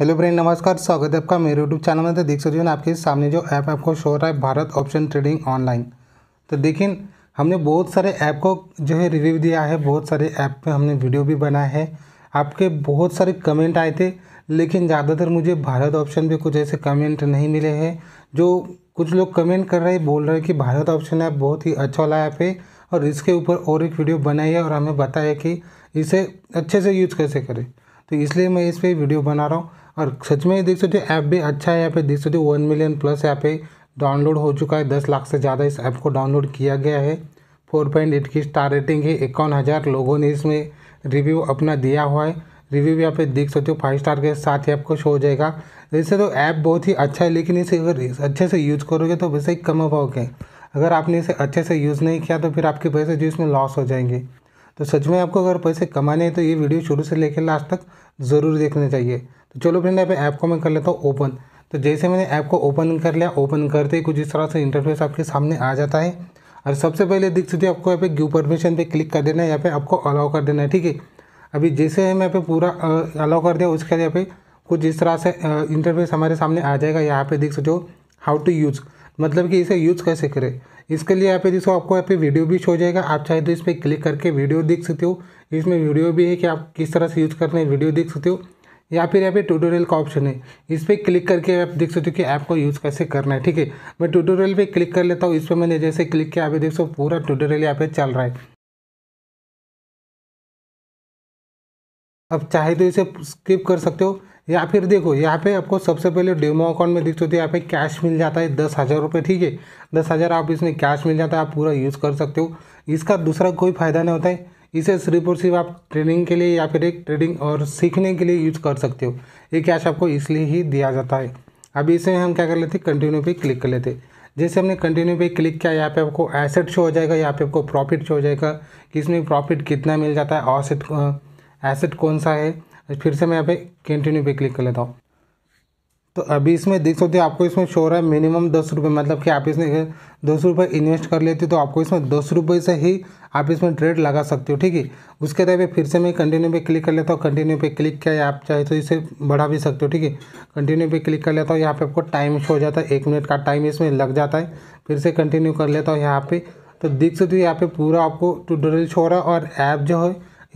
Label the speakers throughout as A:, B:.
A: hello friend नमस्कार स्वागत है आपका मेरे यूट्यूब चैनल में तो देख सकते हो ना आपके सामने जो ऐप आपको शो रहा है भारत ऑप्शन ट्रेडिंग ऑनलाइन तो देखिए हमने बहुत सारे ऐप को जो है रिव्यू दिया है बहुत सारे ऐप पे हमने वीडियो भी बनाया है आपके बहुत सारे कमेंट आए थे लेकिन ज़्यादातर मुझे भारत ऑप्शन पर कुछ ऐसे कमेंट नहीं मिले हैं जो कुछ लोग कमेंट कर रहे बोल रहे कि भारत ऑप्शन ऐप बहुत ही अच्छा वाला ऐप है और इसके ऊपर और एक वीडियो बनाई है और हमें बताया कि इसे अच्छे से यूज कैसे करें तो इसलिए मैं इस पर वीडियो बना रहा हूँ और सच में देख सकते हो ऐप भी अच्छा है यहाँ पे देख सकते हो वन मिलियन प्लस यहाँ पे डाउनलोड हो चुका है दस लाख से ज़्यादा इस ऐप को डाउनलोड किया गया है फोर पॉइंट एट की स्टार रेटिंग है इक्यावन हज़ार लोगों ने इसमें रिव्यू अपना दिया हुआ है रिव्यू भी यहाँ पे देख सकते हो फाइव स्टार के साथ ही आपको शो हो जाएगा वैसे तो ऐप बहुत ही अच्छा है लेकिन इसे अगर अच्छे से यूज़ करोगे तो वैसे ही कमा पाओगे अगर आपने इसे अच्छे से यूज़ नहीं किया तो फिर आपके पैसे जो इसमें लॉस हो जाएंगे तो सच में आपको अगर पैसे कमाने हैं तो ये वीडियो शुरू से लेकर लास्ट तक ज़रूर देखना चाहिए तो चलो फ्रेंड यहाँ पे ऐप को मैं कर लेता हूँ ओपन तो जैसे मैंने ऐप को ओपन कर लिया ओपन करते ही कुछ इस तरह से इंटरफेस आपके सामने आ जाता है और सबसे पहले दिख सकती है आपको यहाँ पे ग्यू परमिशन पे क्लिक कर देना है यहाँ पे आपको अलाउ कर देना है ठीक है अभी जैसे मैं यहाँ पे पूरा अलाउ कर दिया उसके बाद यहाँ पे कुछ इस तरह से इंटरफेस हमारे सामने आ जाएगा यहाँ पे देख सकते हो हाउ टू यूज़ मतलब कि इसे यूज़ कैसे करें इसके लिए यहाँ पे देखो आपको यहाँ पे वीडियो भी शो जाएगा आप चाहे तो इस पर क्लिक करके वीडियो देख सकते हो इसमें वीडियो भी है कि आप किस तरह से यूज़ करते हैं वीडियो देख सकते हो या फिर यहाँ पे ट्यूटोरियल का ऑप्शन है इस पर क्लिक करके आप देख सकते हो कि ऐप को यूज़ कैसे करना है ठीक है मैं ट्यूटोरियल पे क्लिक कर लेता हूँ इस पर मैंने जैसे क्लिक किया अभी देख सो पूरा ट्यूटोरियल यहाँ पे चल रहा है अब चाहे तो इसे स्किप कर सकते हो या फिर देखो यहाँ पे आपको सबसे पहले डेमो अकाउंट में देख सकते हो यहाँ पे कैश मिल जाता है दस हज़ार रुपये ठीक है दस हज़ार आप इसमें कैश मिल जाता है आप पूरा यूज़ कर सकते हो इसका दूसरा कोई फ़ायदा नहीं होता है इसे सिर्फ और सिर्फ आप ट्रेनिंग के लिए या फिर एक ट्रेडिंग और सीखने के लिए यूज कर सकते हो ये कैश आपको इसलिए ही दिया जाता है अभी इसे हम क्या कर लेते कंटिन्यू पे क्लिक कर लेते जैसे हमने कंटिन्यू पे क्लिक किया यहाँ पे आपको एसेट शो हो जाएगा यहाँ पे आपको प्रॉफिट शो हो जाएगा कि इसमें प्रॉफिट कितना मिल जाता है ऑसेट एसेट कौन सा है फिर से मैं यहाँ पे कंटिन्यू पे क्लिक कर लेता हूँ तो अभी इसमें देख सकते हो आपको इसमें शो रहा है मिनिमम दस रुपये मतलब कि आप इसमें दस रुपये इन्वेस्ट कर लेते हो तो आपको इसमें दस रुपये से ही आप इसमें ट्रेड लगा सकते हो ठीक है उसके बाद फिर से मैं कंटिन्यू पे क्लिक कर लेता हूँ कंटिन्यू पे क्लिक किया आप चाहे तो इसे बढ़ा भी सकते हो ठीक है कंटिन्यू पे क्लिक कर लेता हूँ यहाँ पे आपको टाइम शो हो जाता है एक मिनट का टाइम इसमें लग जाता है फिर से कंटिन्यू कर लेता हूँ यहाँ पर तो देख सकते हो यहाँ पे पूरा आपको टूटोरियल शो हो रहा है और ऐप जो है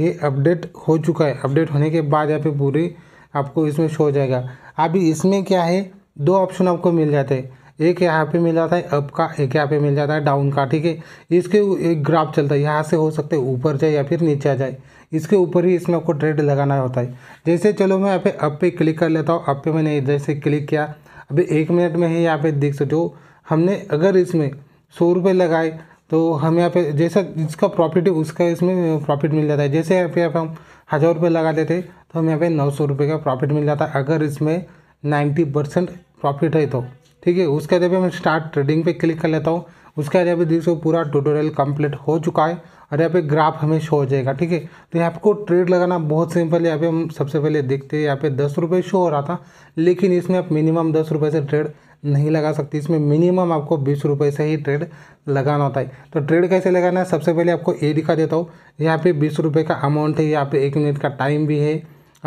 A: ये अपडेट हो चुका है अपडेट होने के बाद यहाँ पे पूरी आपको इसमें शो हो जाएगा अभी इसमें क्या है दो ऑप्शन आपको मिल जाते हैं एक यहाँ पे मिल जाता है अप का एक यहाँ पे मिल जाता है डाउन का ठीक है इसके एक ग्राफ चलता है यहाँ से हो सकते है ऊपर जाए या फिर नीचे आ जाए इसके ऊपर ही इसमें आपको ट्रेड लगाना होता है जैसे चलो मैं यहाँ पे अप पे क्लिक कर लेता हूँ अप पे मैंने इधर से क्लिक किया अभी एक मिनट में ही यहाँ पे देख सकते हो हमने अगर इसमें सौ रुपये लगाए तो हम यहाँ पे जैसा जिसका प्रॉफिट है उसका इसमें प्रॉफिट मिल जाता है जैसे यहाँ पे यहाँ पे हम हज़ार रुपये लगा देते तो हमें यहाँ पे नौ सौ रुपये का प्रॉफिट मिल जाता है अगर इसमें नाइन्टी परसेंट प्रॉफिट है तो ठीक है उसके बाद मैं स्टार्ट ट्रेडिंग पे क्लिक कर लेता हूँ उसके बाद यहाँ पे पूरा ट्यूटोरियल कंप्लीट हो चुका है और यहाँ पे ग्राफ हमें शो हो जाएगा ठीक है तो यहाँ को ट्रेड लगाना बहुत सिंपल है यहाँ पे हम सबसे पहले देखते हैं यहाँ पे दस रुपये शो हो रहा था लेकिन इसमें आप मिनिमम दस रुपये से ट्रेड नहीं लगा सकते इसमें मिनिमम आपको बीस रुपये से ही ट्रेड लगाना होता है तो ट्रेड कैसे लगाना है सबसे पहले आपको ये दिखा देता हूँ यहाँ पे बीस रुपये का अमाउंट है यहाँ पे एक मिनट का टाइम भी है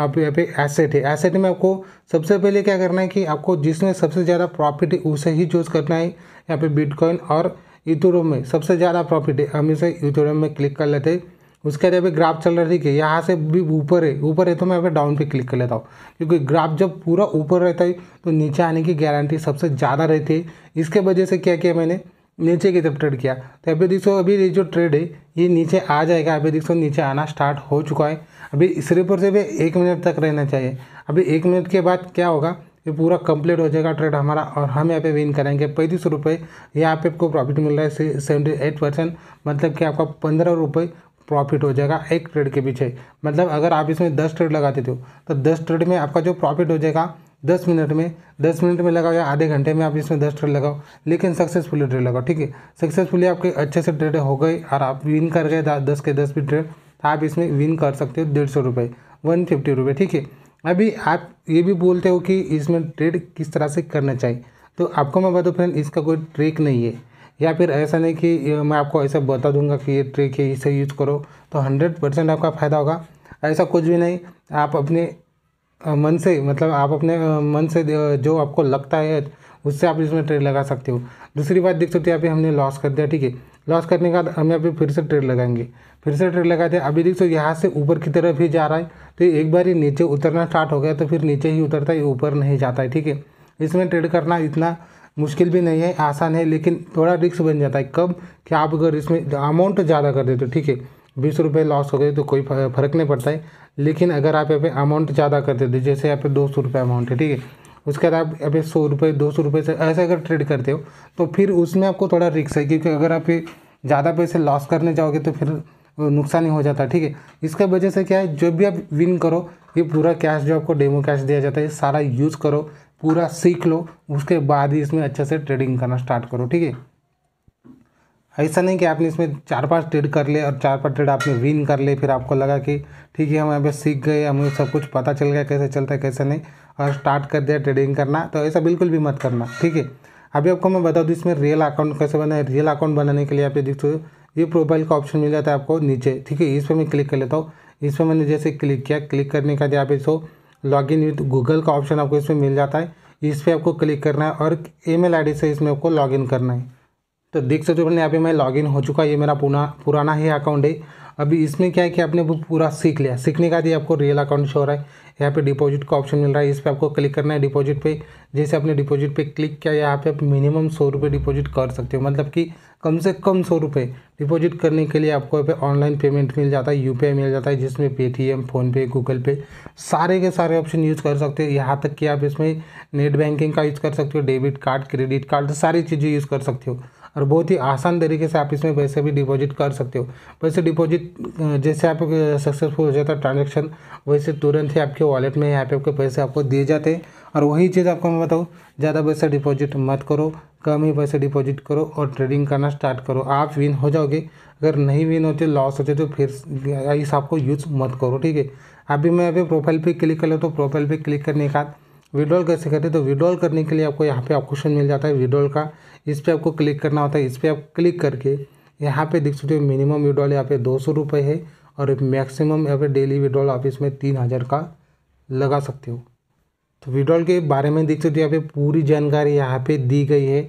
A: आप यहाँ पे एसेट है एसेट में आपको सबसे पहले क्या करना है कि आपको जिसमें सबसे ज़्यादा प्रॉफिट है उसे ही चूज़ करना है यहाँ पे बिटकॉइन और यूथोरम में सबसे ज़्यादा प्रॉफिट है हम इसे यूथोरम में क्लिक कर लेते हैं उसके बाद यहाँ पे ग्राफ चल रहा है ठीक है यहाँ से भी ऊपर है ऊपर है तो मैं यहाँ पे डाउन पे क्लिक कर लेता हूँ क्योंकि ग्राफ जब पूरा ऊपर रहता है तो नीचे आने की गारंटी सबसे ज़्यादा रहती है इसके वजह से क्या किया मैंने नीचे की तरफ ट्रेड किया तो यहाँ पे देखो अभी ये जो ट्रेड है ये नीचे आ जाएगा यहाँ पे देखो नीचे आना स्टार्ट हो चुका है अभी इस से भी एक मिनट तक रहना चाहिए अभी एक मिनट के बाद क्या होगा ये पूरा कंप्लीट हो जाएगा ट्रेड हमारा और हम यहाँ पे विन करेंगे पैंतीस रुपये यहाँ पे आपको प्रॉफिट मिल रहा है सेवेंटी एट परसेंट मतलब कि आपका पंद्रह रुपये प्रॉफिट हो जाएगा एक ट्रेड के पीछे मतलब अगर आप इसमें दस ट्रेड लगाते थे तो दस ट्रेड में आपका जो प्रॉफिट हो जाएगा दस मिनट में दस मिनट में लगाओ या आधे घंटे में आप इसमें दस ट्रेड लगाओ लेकिन सक्सेसफुली ट्रेड लगाओ ठीक है सक्सेसफुली आपके अच्छे से ट्रेड हो गए और आप विन कर गए दस के दस भी ट्रेड तो आप इसमें विन कर सकते हो डेढ़ सौ रुपये वन फिफ्टी रुपये ठीक है अभी आप ये भी बोलते हो कि इसमें ट्रेड किस तरह से करना चाहिए तो आपको मैं बताऊँ फ्रेंड इसका कोई ट्रिक नहीं है या फिर ऐसा नहीं कि मैं आपको ऐसा बता दूंगा कि ये ट्रिक है इसे यूज करो तो हंड्रेड परसेंट आपका फ़ायदा होगा ऐसा कुछ भी नहीं आप अपने मन से मतलब आप अपने मन से जो आपको लगता है उससे आप इसमें ट्रेड लगा सकते हो दूसरी बात देख सकते हो यहाँ पे हमने लॉस कर दिया ठीक है लॉस करने के बाद हम यहाँ पे फिर से ट्रेड लगाएंगे फिर से ट्रेड लगाते हैं अभी देखो यहाँ से ऊपर की तरफ ही जा रहा है तो एक बार ही नीचे उतरना स्टार्ट हो गया तो फिर नीचे ही उतरता है ऊपर नहीं जाता है ठीक है इसमें ट्रेड करना इतना मुश्किल भी नहीं है आसान है लेकिन थोड़ा रिक्स बन जाता है कब कि आप अगर इसमें अमाउंट ज़्यादा कर देते हो ठीक है बीस रुपये लॉस हो गए तो कोई फ़र्क नहीं पड़ता है लेकिन अगर आप यहाँ पे अमाउंट ज़्यादा कर देते जैसे यहाँ पे दो सौ रुपये अमाउंट है ठीक है उसके बाद आप अभी सौ रुपये दो सौ रुपये से ऐसे अगर ट्रेड करते हो तो फिर उसमें आपको थोड़ा रिक्स है क्योंकि अगर आप ज़्यादा पैसे लॉस करने जाओगे तो फिर नुकसान ही हो जाता है ठीक है इसका वजह से क्या है जो भी आप विन करो ये पूरा कैश जो आपको डेमो कैश दिया जाता है ये सारा यूज़ करो पूरा सीख लो उसके बाद ही इसमें अच्छे से ट्रेडिंग करना स्टार्ट करो ठीक है ऐसा नहीं कि आपने इसमें चार पांच ट्रेड कर ले और चार पांच ट्रेड आपने विन कर ले फिर आपको लगा कि ठीक है हम यहाँ पे सीख गए हमें सब कुछ पता चल गया कैसे चलता है कैसे नहीं और स्टार्ट कर दिया ट्रेडिंग करना तो ऐसा बिल्कुल भी मत करना ठीक है अभी आपको मैं बता दूँ इसमें रियल अकाउंट कैसे बनाए रियल अकाउंट बनाने के लिए आप देख हो ये प्रोफाइल का ऑप्शन मिल जाता है आपको नीचे ठीक है इस पर मैं क्लिक कर लेता हूँ इस पर मैंने जैसे क्लिक किया क्लिक करने का यहाँ पे so log in with Google का ऑप्शन आपको इसमें मिल जाता है इस पर आपको क्लिक करना है और ई मेल आई से इसमें आपको लॉग करना है तो देख सकते हो यहाँ पे मैं लॉगिन हो चुका ये मेरा पुना पुराना ही अकाउंट है अभी इसमें क्या है कि आपने वो पूरा सीख लिया सीखने का भी आपको रियल अकाउंट शो हो रहा है यहाँ पे डिपॉजिट का ऑप्शन मिल रहा है इस पर आपको क्लिक करना है डिपॉजिट पे जैसे आपने डिपॉजिट पे क्लिक किया यहाँ पे आप मिनिमम सौ रुपये डिपॉजिट कर सकते हो मतलब कि कम से कम सौ रुपये डिपॉजिट करने के लिए आपको यहाँ पे ऑनलाइन पेमेंट मिल जाता है यू मिल जाता है जिसमें पेटीएम फ़ोनपे गूगल पे सारे के सारे ऑप्शन यूज़ कर सकते हो यहाँ तक कि आप इसमें नेट बैंकिंग का यूज़ कर सकते हो डेबिट कार्ड क्रेडिट कार्ड सारी चीज़ें यूज़ कर सकते हो और बहुत ही आसान तरीके से आप इसमें पैसे भी डिपॉजिट कर सकते हो पैसे डिपॉजिट जैसे आप सक्सेसफुल हो जाता है ट्रांजेक्शन वैसे तुरंत ही आपके वॉलेट में यहाँ पे आपके पैसे आपको दिए जाते हैं और वही चीज़ आपको मैं बताऊँ ज़्यादा पैसा डिपॉजिट मत करो कम ही पैसे डिपॉजिट करो और ट्रेडिंग करना स्टार्ट करो आप विन हो जाओगे अगर नहीं विन होते लॉस होते तो फिर इस आपको यूज़ मत करो ठीक है अभी मैं अभी प्रोफाइल पे क्लिक कर लो तो प्रोफाइल पे क्लिक करने के बाद विड्रॉल कैसे करते हैं तो विड्रॉल करने के लिए आपको यहाँ पे ऑप्शन मिल जाता है विड्रॉल का इस पर आपको क्लिक करना होता है इस पर आप क्लिक करके यहाँ पे देख सकते हो मिनिमम विड्रॉल यहाँ पे दो सौ रुपये है और मैक्सिमम यहाँ पे डेली विड्रॉल आप इसमें तीन हज़ार का लगा सकते हो तो विड्रॉल के बारे में देख सकते हो यहाँ पे पूरी जानकारी यहाँ पे दी गई है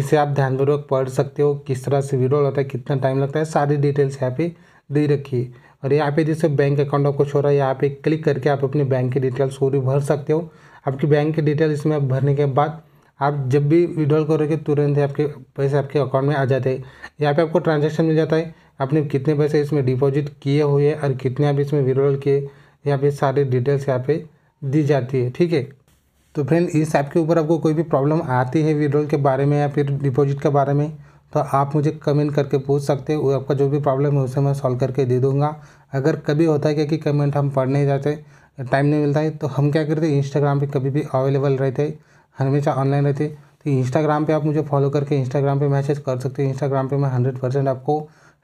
A: इसे आप ध्यानपूर्वक पढ़ सकते हो किस तरह से विड्रॉल होता है कितना टाइम लगता है सारी डिटेल्स यहाँ पे दे रखी है और यहाँ पे जैसे बैंक अकाउंट आपको छोड़ा रहा है यहाँ पे क्लिक करके आप अपने बैंक की डिटेल्स पूरी भर सकते हो आपकी बैंक की डिटेल इसमें आप भरने के बाद आप जब भी विड्रॉल करोगे तुरंत ही आपके पैसे आपके अकाउंट में आ जाते हैं यहाँ पे आपको ट्रांजेक्शन मिल जाता है आपने कितने पैसे इसमें डिपॉजिट किए हुए और कितने आप इसमें विड्रॉल किए यहाँ पे सारे डिटेल्स यहाँ पे दी जाती है ठीक है तो फ्रेंड इस ऐप के ऊपर आपको कोई भी प्रॉब्लम आती है विड्रॉल के बारे में या फिर डिपॉजिट के बारे में तो आप मुझे कमेंट करके पूछ सकते हो आपका जो भी प्रॉब्लम है उसे मैं सॉल्व करके दे दूंगा अगर कभी होता है क्या कि कमेंट हम पढ़ नहीं जाते टाइम नहीं मिलता है तो हम क्या करते हैं इंस्टाग्राम पे कभी भी अवेलेबल रहते हमेशा ऑनलाइन रहते तो इंस्टाग्राम पे आप मुझे फॉलो करके इंस्टाग्राम पे मैसेज कर सकते हो इंस्टाग्राम पे मैं हंड्रेड परसेंट आपको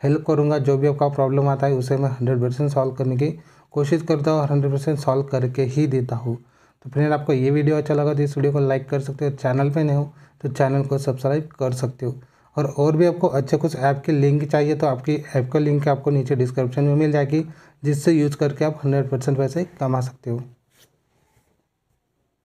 A: हेल्प करूँगा जो भी आपका प्रॉब्लम आता है उसे मैं हंड्रेड परसेंट सॉल्व करने की कोशिश करता हूँ और हंड्रेड सॉल्व करके ही देता हूँ तो फ्रेंड आपको ये वीडियो अच्छा लगा तो इस वीडियो को लाइक कर सकते हो चैनल पर नहीं हो तो चैनल को सब्सक्राइब कर सकते हो और और भी आपको अच्छे कुछ ऐप की लिंक चाहिए तो आपकी ऐप का लिंक आपको नीचे डिस्क्रिप्शन में मिल जाएगी जिससे यूज करके आप हंड्रेड परसेंट पैसे कमा सकते हो